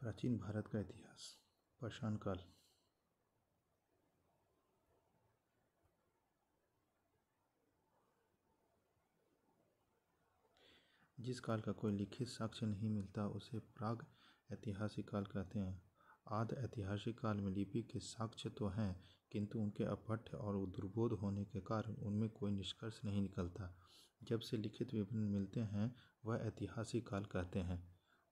प्राचीन भारत का इतिहास पाषाण काल जिस काल का कोई लिखित साक्ष्य नहीं मिलता उसे प्राग ऐतिहासिक काल कहते हैं आद ऐतिहासिक काल में लिपि के साक्ष्य तो हैं किंतु उनके अपठ्य और दुर्बोध होने के कारण उनमें कोई निष्कर्ष नहीं निकलता जब से लिखित विवरण मिलते हैं वह ऐतिहासिक काल कहते हैं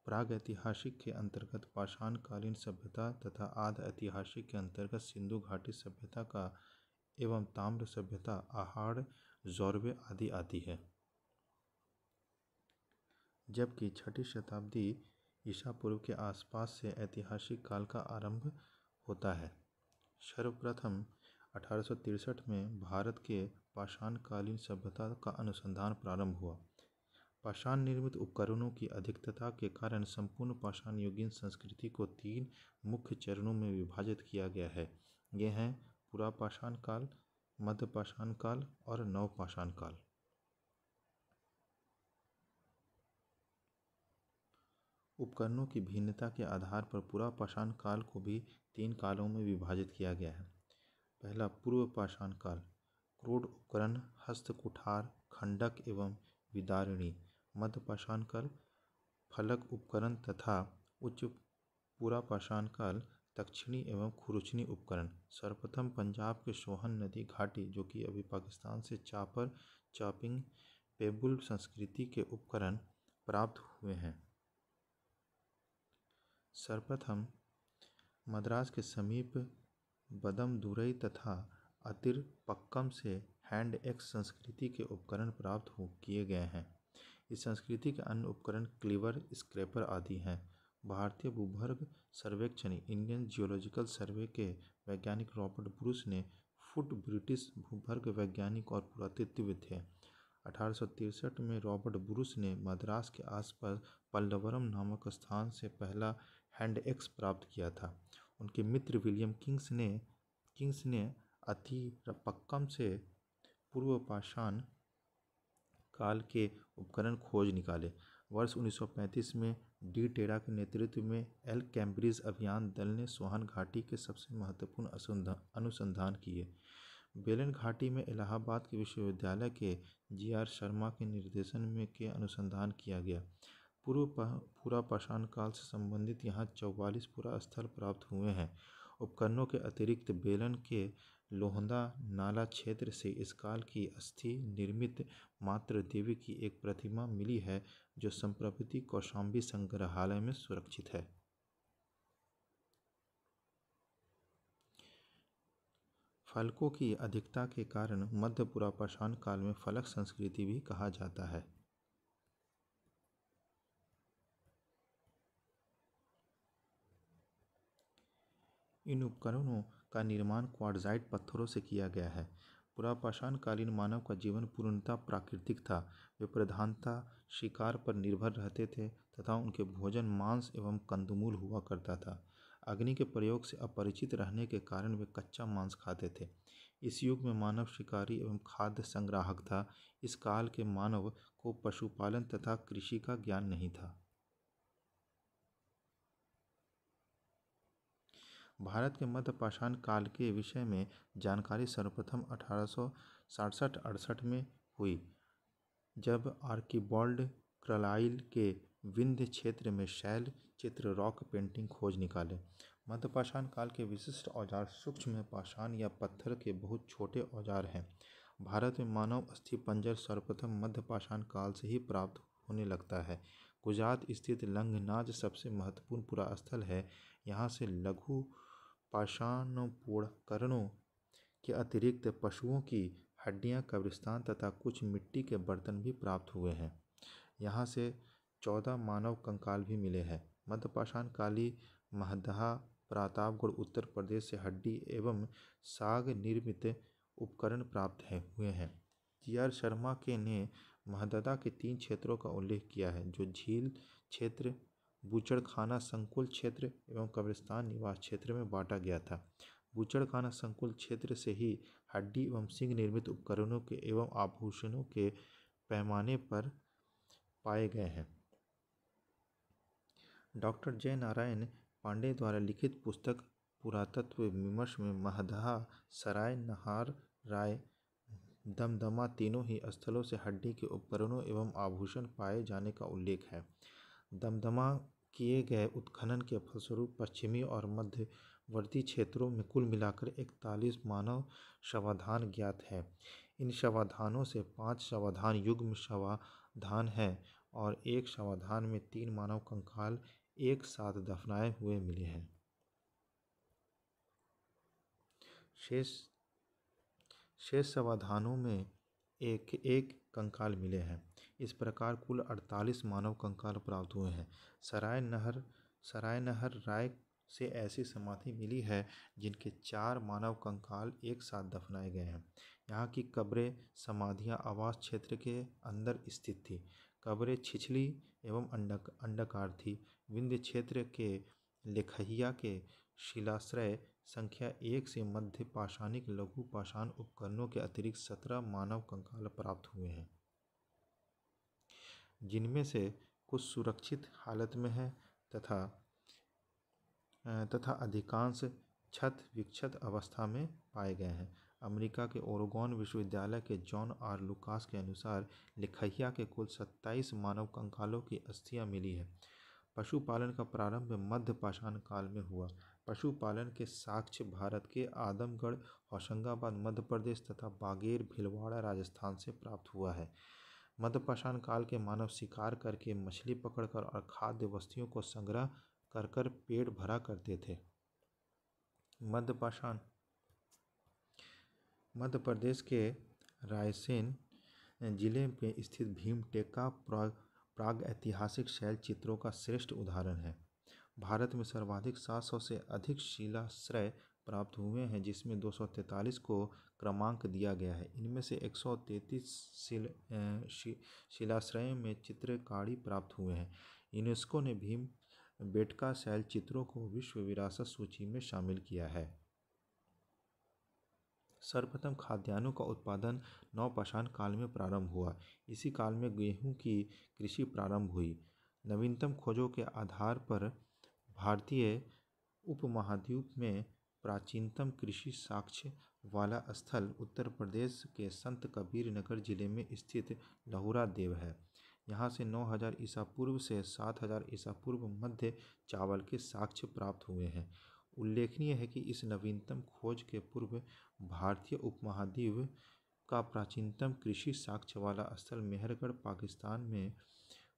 प्रागैतिहासिक के अंतर्गत पाषाणकालीन सभ्यता तथा आध ऐतिहासिक के अंतर्गत सिंधु घाटी सभ्यता का एवं ताम्र सभ्यता आहार जौरवे आदि आती है जबकि छठी शताब्दी ईसा पूर्व के आसपास से ऐतिहासिक काल का आरंभ होता है सर्वप्रथम अठारह में भारत के पाषाणकालीन सभ्यता का अनुसंधान प्रारंभ हुआ पाषाण निर्मित उपकरणों की अधिकतता के कारण संपूर्ण पाषाण युगीन संस्कृति को तीन मुख्य चरणों में विभाजित किया गया है ये हैं पुरापाषाण काल मध्य पाषाण काल और नवपाषाण काल उपकरणों की भिन्नता के आधार पर पूरा पाषाण काल को भी तीन कालों में विभाजित किया गया है पहला पूर्व पाषाण काल क्रोड उपकरण हस्त कुठार खंडक एवं विदारिणी मध्य पाषाण काल फलक उपकरण तथा उच्च पाषाण काल दक्षिणी एवं खुरुचनी उपकरण सर्वप्रथम पंजाब के सोहन नदी घाटी जो कि अभी पाकिस्तान से चापर चापिंग पेबुल संस्कृति के उपकरण प्राप्त हुए हैं सर्वप्रथम मद्रास के समीप बदम दुरई तथा अतिर पक्कम से हैंड एक्स संस्कृति के उपकरण प्राप्त हो किए गए हैं इस संस्कृति के अन्य उपकरण क्लीवर स्क्रैपर आदि हैं भारतीय भूभर्ग सर्वेक्षण इंडियन जियोलॉजिकल सर्वे के वैज्ञानिक रॉबर्ट ब्रूस ने फुट ब्रिटिश भूभर्ग वैज्ञानिक और पुरातत्व थे अठारह में रॉबर्ट ब्रूस ने मद्रास के आसपास पल्लवरम नामक स्थान से पहला हैंड एक्स प्राप्त किया था उनके मित्र विलियम किंग्स ने किंग्स ने अति अथिरपक्कम से पूर्व पाषाण काल के उपकरण खोज निकाले वर्ष 1935 में डी टेरा के नेतृत्व में एल कैम्ब्रिज अभियान दल ने सोहन घाटी के सबसे महत्वपूर्ण अनुसंधान किए बेलन घाटी में इलाहाबाद के विश्वविद्यालय के जी आर शर्मा के निर्देशन में के अनुसंधान किया गया पूर्व पूरा पाषाण काल से संबंधित यहाँ चौवालीस स्थल प्राप्त हुए हैं उपकरणों के अतिरिक्त बेलन के लोहंदा नाला क्षेत्र से इस काल की अस्थि निर्मित मात्र देवी की एक प्रतिमा मिली है जो संप्रभृति कौशाम्बी संग्रहालय में सुरक्षित है फलकों की अधिकता के कारण मध्यपुरा पाषाण काल में फलक संस्कृति भी कहा जाता है इन उपकरणों का निर्माण क्वार्ट्जाइट पत्थरों से किया गया है पुरापाषाणकालीन मानव का जीवन पूर्णतः प्राकृतिक था वे प्रधानता शिकार पर निर्भर रहते थे तथा उनके भोजन मांस एवं कंदमूल हुआ करता था अग्नि के प्रयोग से अपरिचित रहने के कारण वे कच्चा मांस खाते थे इस युग में मानव शिकारी एवं खाद्य संग्राहक था इस काल के मानव को पशुपालन तथा कृषि का ज्ञान नहीं था भारत के मध्य पाषाण काल के विषय में जानकारी सर्वप्रथम अठारह सौ सड़सठ अड़सठ में हुई जब आर्किबॉल्ड क्रलाइल के विंध्य क्षेत्र में शैल चित्र रॉक पेंटिंग खोज निकाले मध्य पाषाण काल के विशिष्ट औजार सूक्ष्म पाषाण या पत्थर के बहुत छोटे औजार हैं भारत में मानव अस्थि पंजर सर्वप्रथम मध्य पाषाण काल से ही प्राप्त होने लगता है गुजरात स्थित लंगनाज सबसे महत्वपूर्ण पुरास्थल है यहाँ से लघु पाषाणोपोड़करणों के अतिरिक्त पशुओं की हड्डियाँ कब्रिस्तान तथा कुछ मिट्टी के बर्तन भी प्राप्त हुए हैं यहाँ से चौदह मानव कंकाल भी मिले हैं मध्य पाषाण काली महदहा प्रतापगढ़ उत्तर प्रदेश से हड्डी एवं साग निर्मित उपकरण प्राप्त है हुए हैं जी आर शर्मा के ने महदा के तीन क्षेत्रों का उल्लेख किया है जो झील क्षेत्र बूचड़खाना संकुल क्षेत्र एवं कब्रिस्तान निवास क्षेत्र में बांटा गया था बूचड़खाना संकुल क्षेत्र से ही हड्डी एवं सिंह निर्मित उपकरणों के एवं आभूषणों के पैमाने पर पाए गए हैं डॉक्टर जय नारायण पांडे द्वारा लिखित पुस्तक पुरातत्व विमर्श में महदहा सराय नहार राय दमदमा तीनों ही स्थलों से हड्डी के उपकरणों एवं आभूषण पाए जाने का उल्लेख है दमदमा किए गए उत्खनन के फलस्वरूप पश्चिमी और मध्यवर्ती क्षेत्रों में कुल मिलाकर इकतालीस मानव शवाधान ज्ञात हैं इन शवाधानों से पाँच शवाधान युग्म शवाधान हैं और एक शवाधान में तीन मानव कंकाल एक साथ दफनाए हुए मिले हैं शेष शेष शवाधानों में एक एक कंकाल मिले हैं इस प्रकार कुल अड़तालीस मानव कंकाल प्राप्त हुए हैं सराय नहर सराय नहर राय से ऐसी समाधि मिली है जिनके चार मानव कंकाल एक साथ दफनाए गए हैं यहाँ की कब्रें समाधियाँ आवास क्षेत्र के अंदर स्थित थी कब्रें छिछली एवं अंडक अंडकार थी विंध्य क्षेत्र के लेखहिया के शिलाश्रय संख्या एक से मध्य पाषाणिक लघु पाषाण उपकरणों के अतिरिक्त सत्रह मानव कंकाल प्राप्त हुए हैं जिनमें से कुछ सुरक्षित हालत में हैं तथा तथा अधिकांश छत विक्षत अवस्था में पाए गए हैं अमेरिका के ओरेगॉन विश्वविद्यालय के जॉन आर लुकास के अनुसार लिखहिया के कुल 27 मानव कंकालों की अस्थियां मिली है पशुपालन का प्रारंभ मध्य पाषाण काल में हुआ पशुपालन के साक्ष्य भारत के आदमगढ़ होशंगाबाद मध्य प्रदेश तथा बागेर भिलवाड़ा राजस्थान से प्राप्त हुआ है मध्य पाषाण काल के मानव शिकार करके मछली पकड़कर और खाद्य वस्तुओं को संग्रह कर कर पेट भरा करते थे मध्य पाषाण मध्य प्रदेश के रायसेन जिले में स्थित टेका प्राग ऐतिहासिक शैल चित्रों का श्रेष्ठ उदाहरण है भारत में सर्वाधिक 700 से अधिक शिलाश्रय प्राप्त हुए हैं जिसमें 243 को क्रमांक दिया गया है इनमें से एक सौ तैतीस शिल शिलाश्रय में चित्रकारी प्राप्त हुए हैं यूनेस्को ने भीम बेटका शैल चित्रों को विश्व विरासत सूची में शामिल किया है सर्वप्रथम खाद्यान्नों का उत्पादन नवपाषाण काल में प्रारंभ हुआ इसी काल में गेहूं की कृषि प्रारंभ हुई नवीनतम खोजों के आधार पर भारतीय उपमहाद्वीप में प्राचीनतम कृषि साक्ष्य वाला स्थल उत्तर प्रदेश के संत कबीर नगर जिले में स्थित लहुरा देव है यहाँ से 9000 ईसा पूर्व से 7000 ईसा पूर्व मध्य चावल के साक्ष्य प्राप्त हुए हैं उल्लेखनीय है कि इस नवीनतम खोज के पूर्व भारतीय उपमहाद्वीप का प्राचीनतम कृषि साक्ष्य वाला स्थल मेहरगढ़ पाकिस्तान में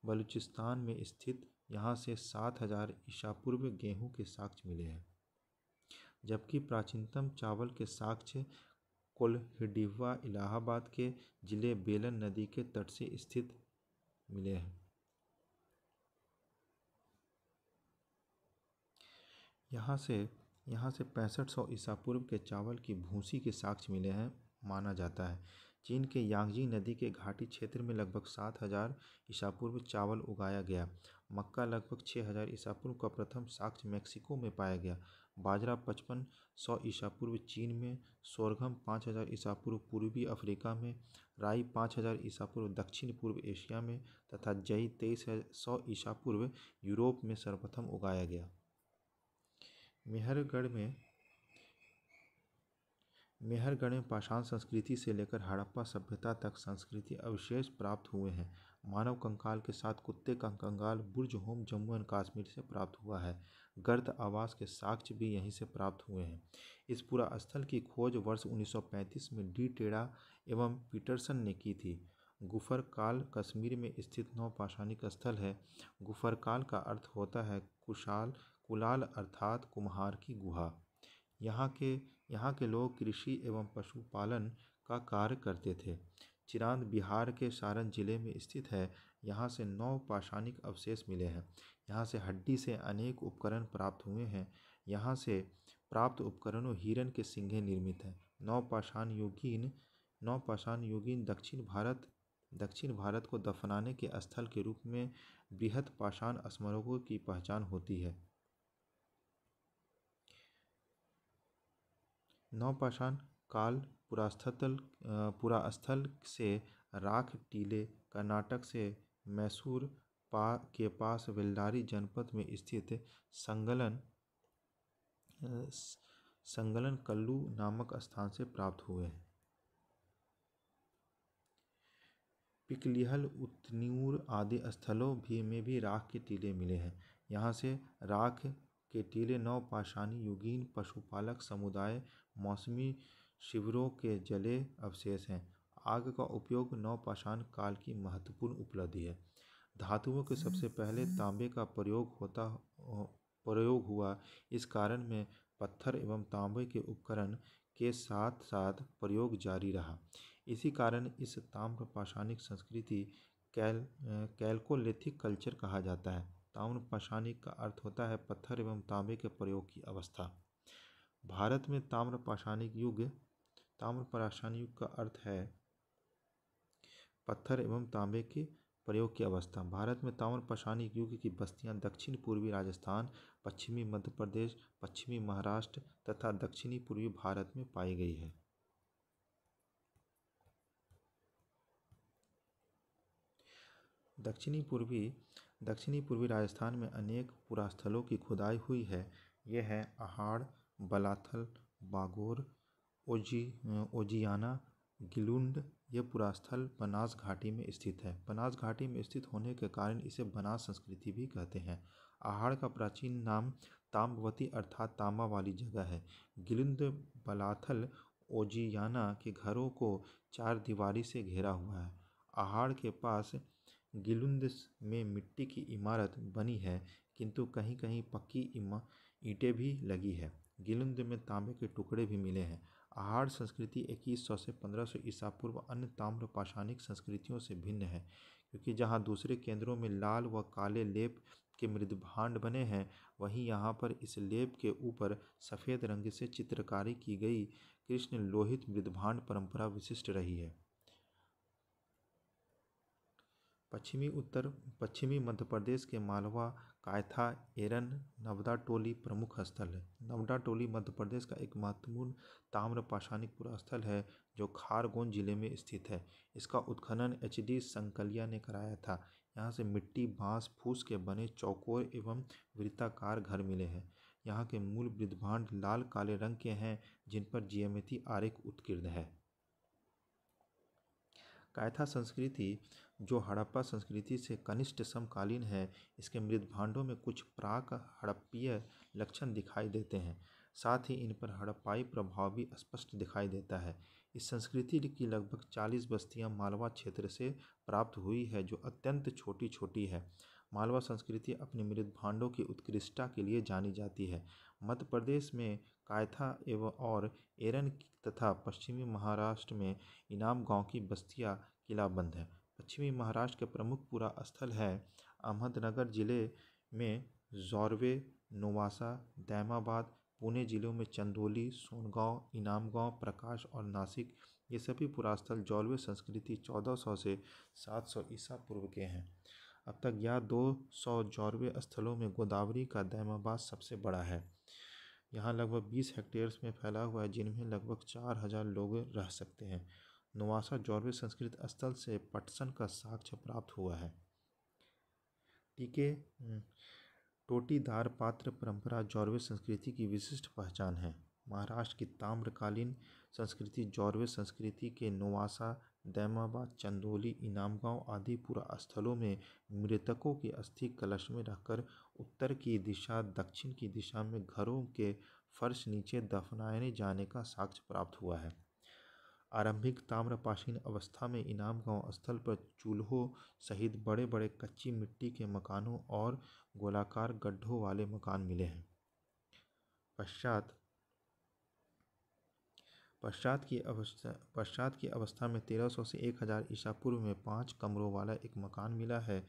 बलूचिस्तान में स्थित यहाँ से 7000 ईसा पूर्व गेहूँ के साक्ष्य मिले हैं जबकि प्राचीनतम चावल के साक्ष्य कोल्हडिहवा इलाहाबाद के ज़िले बेलन नदी के तट से स्थित मिले हैं यहाँ से यहाँ से पैंसठ सौ ईसा पूर्व के चावल की भूसी के साक्ष्य मिले हैं माना जाता है चीन के यांगजी नदी के घाटी क्षेत्र में लगभग सात हजार ईसा पूर्व चावल उगाया गया मक्का लगभग छः हजार ईसा पूर्व का प्रथम साक्ष्य मेक्सिको में पाया गया बाजरा पचपन सौ ईसा पूर्व चीन में सोरघम पाँच हज़ार ईसा पूर्व पूर्वी अफ्रीका में राई पाँच हज़ार ईसा पूर्व दक्षिण पूर्व एशिया में तथा जई तेईस सौ ईसा पूर्व यूरोप में सर्वप्रथम उगाया गया मेहरगढ़ में मेहरगढ़ में पाषाण संस्कृति से लेकर हड़प्पा सभ्यता तक संस्कृति अवशेष प्राप्त हुए हैं मानव कंकाल के साथ कुत्ते का कंकाल बुर्ज होम जम्मू एंड कश्मीर से प्राप्त हुआ है गर्द आवास के साक्ष्य भी यहीं से प्राप्त हुए हैं इस पूरा स्थल की खोज वर्ष 1935 में डी टेड़ा एवं पीटरसन ने की थी गुफर काल कश्मीर में स्थित नौपाषाणिक स्थल है गुफर काल का अर्थ होता है कुशाल कुलाल अर्थात कुम्हार की गुहा यहाँ के यहाँ के लोग कृषि एवं पशुपालन का कार्य करते थे चिरांद बिहार के सारण जिले में स्थित है यहाँ से नौ पाषाणिक अवशेष मिले हैं यहाँ से हड्डी से अनेक उपकरण प्राप्त हुए हैं यहाँ से प्राप्त उपकरणों हिरण के सिंघे निर्मित हैं नौ पाषाण योगीन नौ पाषाण योगीन दक्षिण भारत दक्षिण भारत को दफनाने के स्थल के रूप में बृहद पाषाण स्मारकों की पहचान होती है नौ पाषाण काल पुरास्थल पुरास्थल से राख टीले कर्नाटक से मैसूर पा के पास बेल्लारी जनपद में स्थित संगलन संगलन कल्लू नामक स्थान से प्राप्त हुए हैं पिकलिहल उतनीूर आदि स्थलों भी में भी राख के टीले मिले हैं यहाँ से राख के टीले नौ पाषाणी युगीन पशुपालक समुदाय मौसमी शिविरों के जले अवशेष हैं आग का उपयोग नवपाषाण काल की महत्वपूर्ण उपलब्धि है धातुओं के सबसे पहले तांबे का प्रयोग होता प्रयोग हुआ इस कारण में पत्थर एवं तांबे के उपकरण के साथ साथ प्रयोग जारी रहा इसी कारण इस ताम्र पाषाणिक संस्कृति कैल कैलकोलेथिक कल्चर कहा जाता है ताम्र पाषाणिक का अर्थ होता है पत्थर एवं तांबे के प्रयोग की अवस्था भारत में ताम्र पाषाणिक युग पराशान युग का अर्थ है पत्थर एवं तांबे के प्रयोग की अवस्था भारत में पाषाण युग की बस्तियां दक्षिण पूर्वी राजस्थान पश्चिमी मध्य प्रदेश पश्चिमी महाराष्ट्र तथा दक्षिणी पूर्वी भारत में पाई गई है दक्षिणी पूर्वी दक्षिणी पूर्वी राजस्थान में अनेक पुरास्थलों की खुदाई हुई है यह है अहाड़ बलाथल बागोर ओजी ओजियाना गिलुंड यह पुरास्थल बनास घाटी में स्थित है बनास घाटी में स्थित होने के कारण इसे बनास संस्कृति भी कहते हैं आहाड़ का प्राचीन नाम ताम्बवती अर्थात तांबा वाली जगह है गिलुंद बलाथल ओजियाना के घरों को चार दीवारी से घेरा हुआ है आहाड़ के पास गिलुंद में मिट्टी की इमारत बनी है किंतु कहीं कहीं पक्की ईंटें भी लगी है गिलुंद में तांबे के टुकड़े भी मिले हैं आहार संस्कृति इक्कीस सौ से पंद्रह सौ ईसा पूर्व अन्य ताम्र पाषाणिक संस्कृतियों से भिन्न है क्योंकि जहाँ दूसरे केंद्रों में लाल व काले लेप के मृदभांड बने हैं वहीं यहाँ पर इस लेप के ऊपर सफ़ेद रंग से चित्रकारी की गई कृष्ण लोहित मृदभांड परंपरा विशिष्ट रही है पश्चिमी उत्तर पश्चिमी मध्य प्रदेश के मालवा कायथा एरन नवदा टोली प्रमुख स्थल है नवदा टोली मध्य प्रदेश का एक महत्वपूर्ण ताम्रपाषाणिक पुरास्थल है जो खारगोन जिले में स्थित है इसका उत्खनन एच डी संकलिया ने कराया था यहाँ से मिट्टी बांस फूस के बने चौकोर एवं वृत्ताकार घर मिले हैं यहाँ के मूल वृद्धभांड लाल काले रंग के हैं जिन पर जियमिति आरेख उत्कीर्ण है कायथा संस्कृति जो हड़प्पा संस्कृति से कनिष्ठ समकालीन है इसके मृदभांडों में कुछ प्राक हड़प्पीय लक्षण दिखाई देते हैं साथ ही इन पर हड़प्पाई प्रभाव भी स्पष्ट दिखाई देता है इस संस्कृति की लगभग 40 बस्तियां मालवा क्षेत्र से प्राप्त हुई है जो अत्यंत छोटी छोटी है मालवा संस्कृति अपने मृदभांडों की उत्कृष्टता के लिए जानी जाती है मध्य प्रदेश में कायथा एवं और एरन तथा पश्चिमी महाराष्ट्र में इनाम गाँव की बस्तियाँ किलाबंद है पश्चिमी महाराष्ट्र के प्रमुख पूरा स्थल है अहमदनगर ज़िले में जौरवे नोवासा दैमाबाद पुणे जिलों में चंदोली सोनगांव इनामगांव प्रकाश और नासिक ये सभी पुरास्थल जौलवे संस्कृति 1400 से 700 ईसा पूर्व के हैं अब तक यह दो सौ जौरवे स्थलों में गोदावरी का दैमाबाद सबसे बड़ा है यहाँ लगभग बीस हेक्टेयर्स में फैला हुआ है जिनमें लगभग चार हजार लोग रह सकते हैं नवासा जौरवे संस्कृत स्थल से पटसन का साक्ष्य प्राप्त हुआ है टीके टोटीदार पात्र परंपरा जौरवे संस्कृति की विशिष्ट पहचान है महाराष्ट्र की ताम्रकालीन संस्कृति जौरवे संस्कृति के नोवासा दैमाबाद चंदौली इनामगांव आदिपुरा स्थलों में मृतकों की अस्थि कलश में रखकर उत्तर की दिशा दक्षिण की दिशा में घरों के फर्श नीचे दफनाए जाने का साक्ष्य प्राप्त हुआ है आरंभिक ताम्रपाशीन अवस्था में इनाम गांव स्थल पर चूल्हों सहित बड़े बड़े कच्ची मिट्टी के मकानों और गोलाकार गड्ढों वाले मकान मिले हैं पश्चात पश्चात की अवस्था पश्चात की अवस्था में 1300 से 1000 ईसा पूर्व में पांच कमरों वाला एक मकान मिला है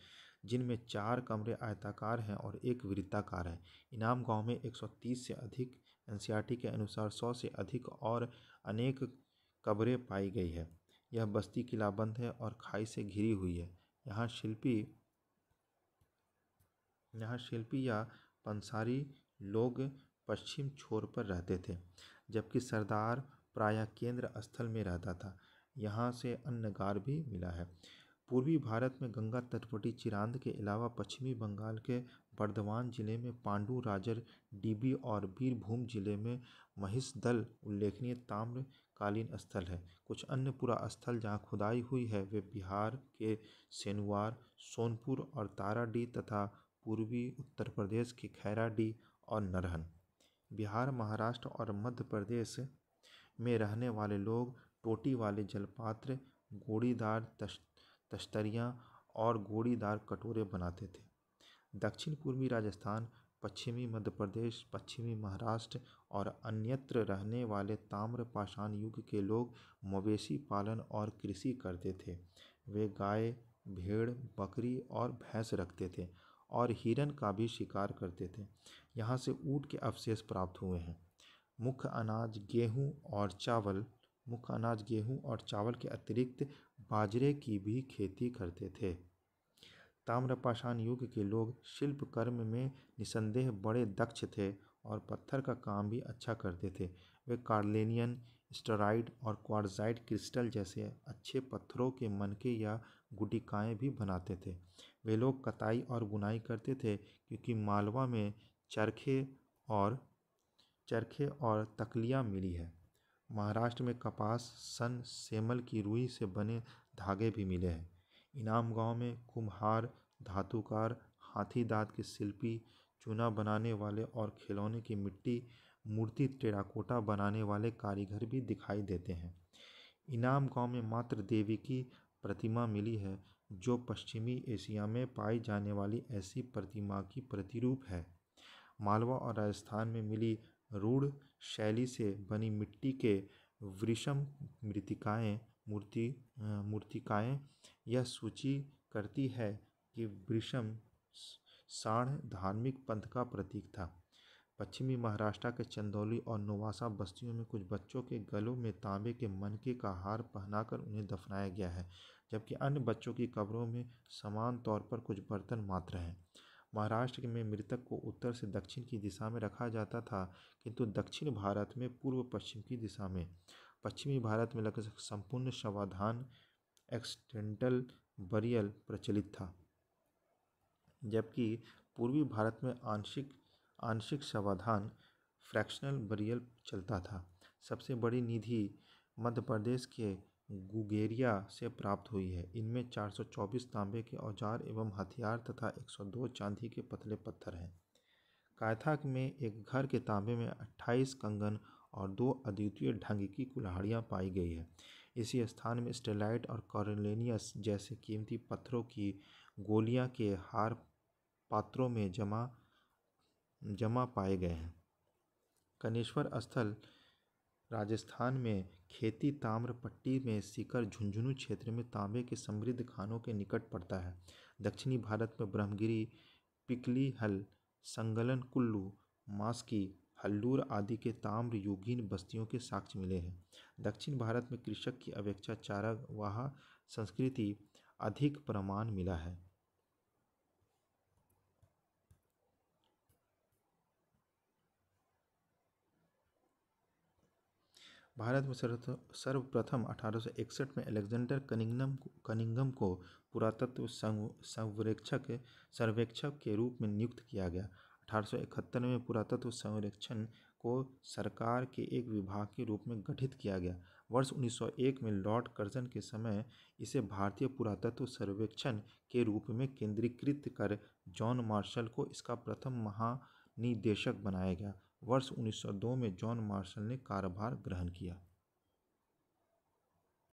जिनमें चार कमरे आयताकार हैं और एक वृत्ताकार है इनाम गांव में 130 से अधिक एन के अनुसार 100 से अधिक और अनेक कब्रें पाई गई है यह बस्ती किलाबंद है और खाई से घिरी हुई है यहाँ शिल्पी यहाँ शिल्पी या पंसारी लोग पश्चिम छोर पर रहते थे जबकि सरदार प्रायः केंद्र स्थल में रहता था यहाँ से अन्नगार भी मिला है पूर्वी भारत में गंगा तटपटी चिरांद के अलावा पश्चिमी बंगाल के बर्धमान जिले में पांडु राजर डीबी और बीरभूम जिले में महिषदल उल्लेखनीय ताम्रकालीन स्थल है कुछ अन्य स्थल जहाँ खुदाई हुई है वे बिहार के सेनवार सोनपुर और ताराडीह तथा पूर्वी उत्तर प्रदेश के खैराडी और नरहन बिहार महाराष्ट्र और मध्य प्रदेश में रहने वाले लोग टोटी वाले जलपात्र गोड़ीदार तश तश्तरियाँ और गोड़ीदार कटोरे बनाते थे दक्षिण पूर्वी राजस्थान पश्चिमी मध्य प्रदेश पश्चिमी महाराष्ट्र और अन्यत्र रहने वाले ताम्र पाषाण युग के लोग मवेशी पालन और कृषि करते थे वे गाय भेड़ बकरी और भैंस रखते थे और हिरण का भी शिकार करते थे यहाँ से ऊँट के अवशेष प्राप्त हुए हैं मुख्य अनाज गेहूँ और चावल मुख्य अनाज गेहूँ और चावल के अतिरिक्त बाजरे की भी खेती करते थे ताम्रपाषाण युग के लोग शिल्प कर्म में निसंदेह बड़े दक्ष थे और पत्थर का काम भी अच्छा करते थे वे कार्लेनियन स्टराइड और क्वारजाइड क्रिस्टल जैसे अच्छे पत्थरों के मनके या गुटिकाएँ भी बनाते थे वे लोग कताई और बुनाई करते थे क्योंकि मालवा में चरखे और चरखे और तकलियाँ मिली है महाराष्ट्र में कपास सन सेमल की रुई से बने धागे भी मिले हैं इनाम गांव में कुम्हार धातुकार हाथी दांत के शिल्पी चूना बनाने वाले और खिलौने की मिट्टी मूर्ति टेराकोटा बनाने वाले कारीगर भी दिखाई देते हैं इनाम गांव में मात्र देवी की प्रतिमा मिली है जो पश्चिमी एशिया में पाई जाने वाली ऐसी प्रतिमा की प्रतिरूप है मालवा और राजस्थान में मिली रूढ़ शैली से बनी मिट्टी के वृषम मृतिकाएँ मूर्ति मूर्तिकाएँ यह सूची करती है कि वृषम साण धार्मिक पंथ का प्रतीक था पश्चिमी महाराष्ट्र के चंदौली और नोवासा बस्तियों में कुछ बच्चों के गलों में तांबे के मनके का हार पहनाकर उन्हें दफनाया गया है जबकि अन्य बच्चों की कब्रों में समान तौर पर कुछ बर्तन मात्र हैं महाराष्ट्र में मृतक को उत्तर से दक्षिण की दिशा में रखा जाता था किंतु दक्षिण भारत में पूर्व पश्चिम की दिशा में पश्चिमी भारत में लगभग संपूर्ण समाधान एक्सटेंटल बरियल प्रचलित था जबकि पूर्वी भारत में आंशिक आंशिक समाधान फ्रैक्शनल बरियल चलता था सबसे बड़ी निधि मध्य प्रदेश के गुगेरिया से प्राप्त हुई है इनमें 424 तांबे के औजार एवं हथियार तथा 102 चांदी के पतले पत्थर हैं कायथा में एक घर के तांबे में 28 कंगन और दो अद्वितीय ढंग की कुल्हाड़ियाँ पाई गई है इसी स्थान में स्टेलाइट और कॉरलेनियस जैसे कीमती पत्थरों की गोलियां के हार पात्रों में जमा जमा पाए गए हैं कनेश्वर स्थल राजस्थान में खेती ताम्रपट्टी में सीकर झुंझुनू क्षेत्र में तांबे के समृद्ध खानों के निकट पड़ता है दक्षिणी भारत में ब्रह्मगिरी पिकलीहल संगलन कुल्लू मास्की हल्लूर आदि के ताम्र युगीन बस्तियों के साक्ष्य मिले हैं दक्षिण भारत में कृषक की अपेक्षा चारावाह संस्कृति अधिक प्रमाण मिला है भारत में सर्वप्रथम अठारह इकसठ में अलेक्जेंडर कनिंगम कनिंगम को पुरातत्व संवरेक्षक सर्वेक्षक के रूप में नियुक्त किया गया अठारह इकहत्तर में पुरातत्व सर्वेक्षण को सरकार के एक विभाग के रूप में गठित किया गया वर्ष 1901 में लॉर्ड कर्जन के समय इसे भारतीय पुरातत्व सर्वेक्षण के रूप में केंद्रीकृत कर जॉन मार्शल को इसका प्रथम महानिदेशक बनाया गया वर्ष 1902 में जॉन मार्शल ने कार्यभार ग्रहण किया